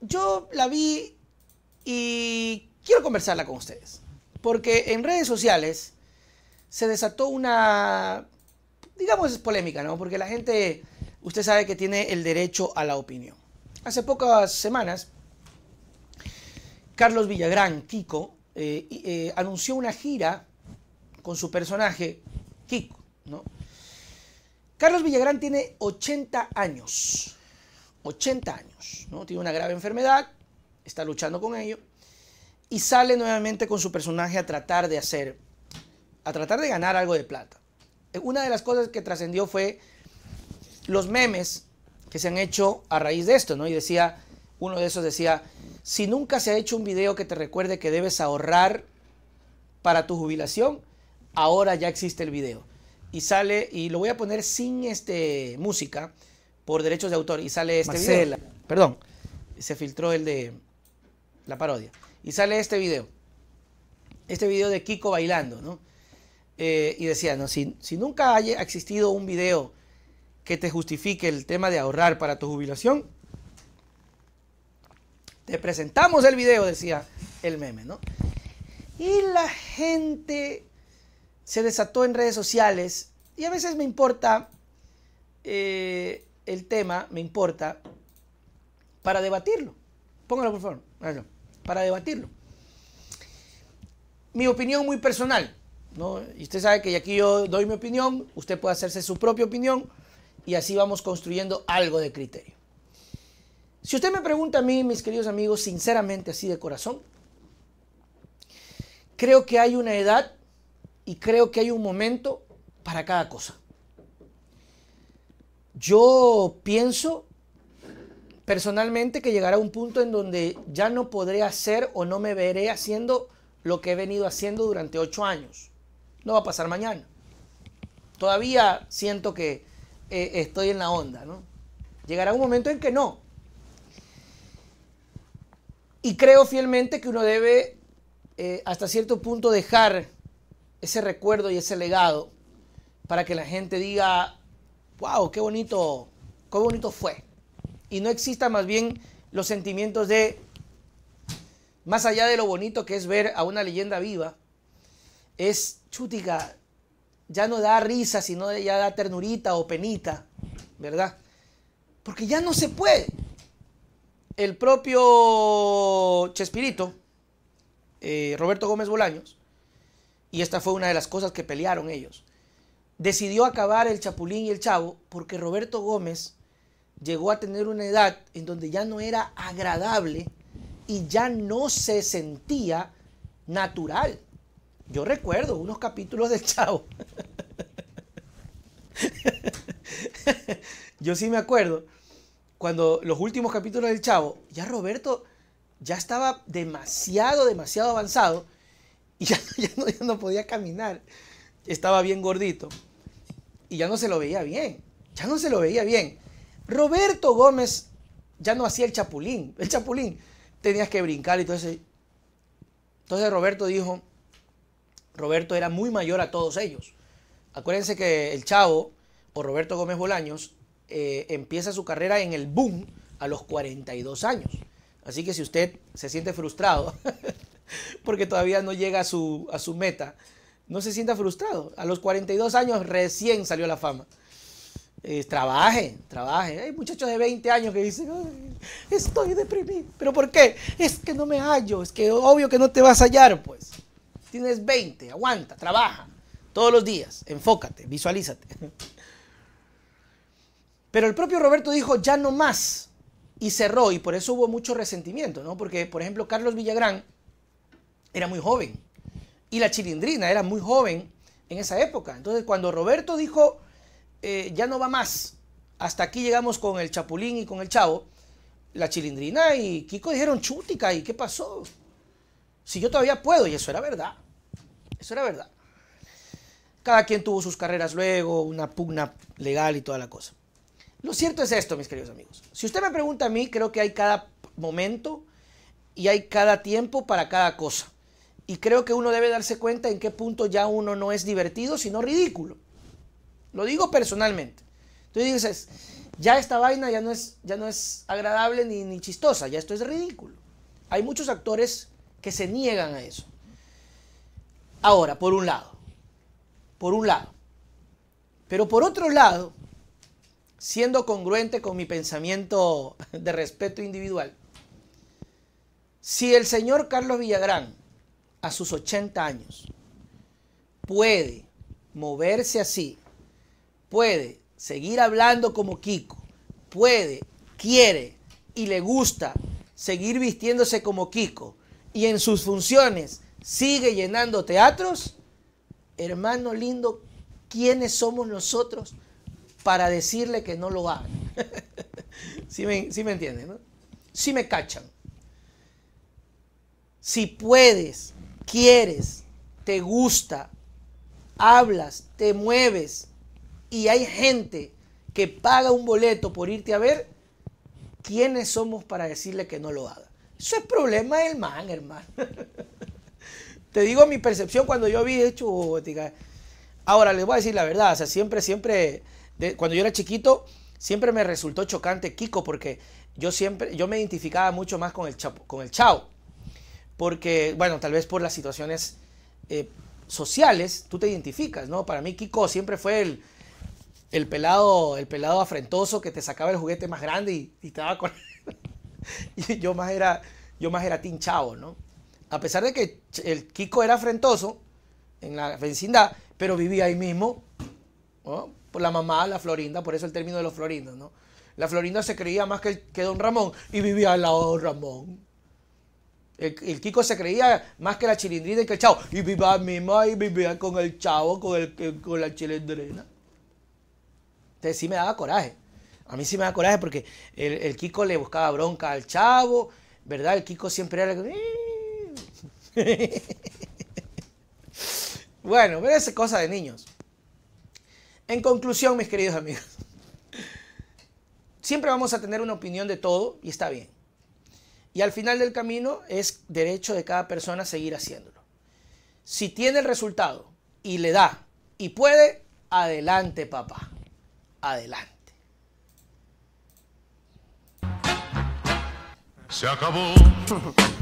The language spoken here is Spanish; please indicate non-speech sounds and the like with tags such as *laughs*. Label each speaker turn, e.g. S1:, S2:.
S1: yo la vi y quiero conversarla con ustedes. Porque en redes sociales se desató una, digamos, es polémica, ¿no? Porque la gente, usted sabe que tiene el derecho a la opinión. Hace pocas semanas, Carlos Villagrán, Kiko, eh, eh, anunció una gira con su personaje, Kiko, ¿no? Carlos Villagrán tiene 80 años. 80 años, ¿no? tiene una grave enfermedad, está luchando con ello, y sale nuevamente con su personaje a tratar de hacer, a tratar de ganar algo de plata. Eh, una de las cosas que trascendió fue los memes que se han hecho a raíz de esto, ¿no? Y decía, uno de esos decía, si nunca se ha hecho un video que te recuerde que debes ahorrar para tu jubilación, ahora ya existe el video. Y sale, y lo voy a poner sin este, música, por derechos de autor y sale este video. Perdón, se filtró el de la parodia. Y sale este video. Este video de Kiko bailando, ¿no? Eh, y decía, ¿no? Si, nunca haya existido un video que te justifique el tema de ahorrar para tu jubilación, te presentamos el video, decía el meme, ¿no? Y la gente se desató en redes sociales y a veces me importa eh, el tema, me importa, para debatirlo. Póngalo, por favor. Para debatirlo. Mi opinión muy personal. Y usted sabe que aquí yo doy mi opinión, usted puede hacerse su propia opinión y así vamos construyendo algo de criterio. Si usted me pregunta a mí, mis queridos amigos, sinceramente, así de corazón, creo que hay una edad y creo que hay un momento para cada cosa. Yo pienso personalmente que llegará un punto en donde ya no podré hacer o no me veré haciendo lo que he venido haciendo durante ocho años. No va a pasar mañana. Todavía siento que eh, estoy en la onda, ¿no? Llegará un momento en que no. Y creo fielmente que uno debe eh, hasta cierto punto dejar ese recuerdo y ese legado para que la gente diga, wow, qué bonito, qué bonito fue. Y no existan más bien los sentimientos de, más allá de lo bonito que es ver a una leyenda viva, es chutica, ya no da risa, sino ya da ternurita o penita, ¿verdad? Porque ya no se puede. El propio Chespirito, eh, Roberto Gómez Bolaños, y esta fue una de las cosas que pelearon ellos, decidió acabar el Chapulín y el Chavo porque Roberto Gómez llegó a tener una edad en donde ya no era agradable y ya no se sentía natural. Yo recuerdo unos capítulos del Chavo. *laughs* Yo sí me acuerdo cuando los últimos capítulos del Chavo, ya Roberto ya estaba demasiado, demasiado avanzado y *laughs* ya, no podía caminar. Estaba bien gordito y ya no se lo veía bien. Ya no se lo veía bien. Roberto Gómez ya no hacía el chapulín. El chapulín tenías que brincar y todo eso. Entonces Roberto dijo, Roberto era muy mayor a todos ellos. Acuérdense que el chavo, o Roberto Gómez Bolaños, eh, empieza su carrera en el boom a los 42 años. Así que si usted se siente frustrado *laughs* porque todavía no llega a su, a su meta, no se sienta frustrado. A los 42 años recién salió la fama. Eh, trabaje, trabaje. Hay muchachos de 20 años que dicen, estoy deprimido. ¿Pero por qué? Es que no me hallo, es que obvio que no te vas a hallar, pues. Tienes 20, aguanta, trabaja. Todos los días, enfócate, visualízate. Pero el propio Roberto dijo, ya no más. Y cerró, y por eso hubo mucho resentimiento, ¿no? Porque, por ejemplo, Carlos Villagrán era muy joven y la chilindrina era muy joven en esa época. Entonces, cuando Roberto dijo, eh, ya no va más, hasta aquí llegamos con el Chapulín y con el Chavo, la chilindrina y Kiko dijeron, chutica ¿y qué pasó? Si yo todavía puedo, y eso era verdad, eso era verdad. Cada quien tuvo sus carreras luego, una pugna legal y toda la cosa. Lo cierto es esto, mis queridos amigos. Si usted me pregunta a mí, creo que hay cada momento y hay cada tiempo para cada cosa. Y creo que uno debe darse cuenta en qué punto ya uno no es divertido, sino ridículo. Lo digo personalmente. Tú dices, ya esta vaina ya no es, ya no es agradable ni, ni chistosa, ya esto es ridículo. Hay muchos actores que se niegan a eso. Ahora, por un lado, por un lado. Pero por otro lado, siendo congruente con mi pensamiento de respeto individual, si el señor Carlos Villagrán a sus 80 años puede moverse así, puede seguir hablando como Kiko, puede, quiere y le gusta seguir vistiéndose como Kiko y en sus funciones sigue llenando teatros, hermano lindo, ¿quiénes somos nosotros para decirle que no lo hagan? si *laughs* me, entienden, Si me cachan. Si puedes quieres, te gusta, hablas, te mueves y hay gente que paga un boleto por irte a ver, ¿quiénes somos para decirle que no lo haga? Eso es problema del man, hermano. *laughs* te digo mi percepción cuando yo vi hecho Ahora, les voy a decir la verdad, o sea, siempre, siempre, cuando yo era chiquito, siempre me resultó chocante Kiko porque yo siempre, yo me identificaba mucho más con el, chapo, con el chao porque, bueno, tal vez por las situaciones eh, sociales, tú te identificas, ¿no? Para mí Kiko siempre fue el, pelado, el pelado afrentoso que te sacaba el juguete más grande y, estaba con... *laughs* yo más era, yo más era tinchado, ¿no? A pesar de que el Kiko era afrentoso en la vecindad, pero vivía ahí mismo, ¿no? Por la mamá, la Florinda, por eso el término de los florindos, ¿no? La Florinda se creía más que, que Don Ramón y vivía al lado de Don Ramón. El, Kiko se creía más que la chilindrina y que el chavo. Y viva mi y vivía con el chavo, con, el, con la chilindrina. Entonces sí me daba coraje. A mí sí me da coraje porque el, el, Kiko le buscaba bronca al chavo, ¿verdad? El Kiko siempre era... *laughs* bueno, pero es cosa de niños. En conclusión, mis queridos amigos, siempre vamos a tener una opinión de todo y está bien. Y al final del camino es derecho de cada persona seguir haciéndolo. Si tiene el resultado y le da y puede, adelante papá, adelante. Se acabó. *laughs*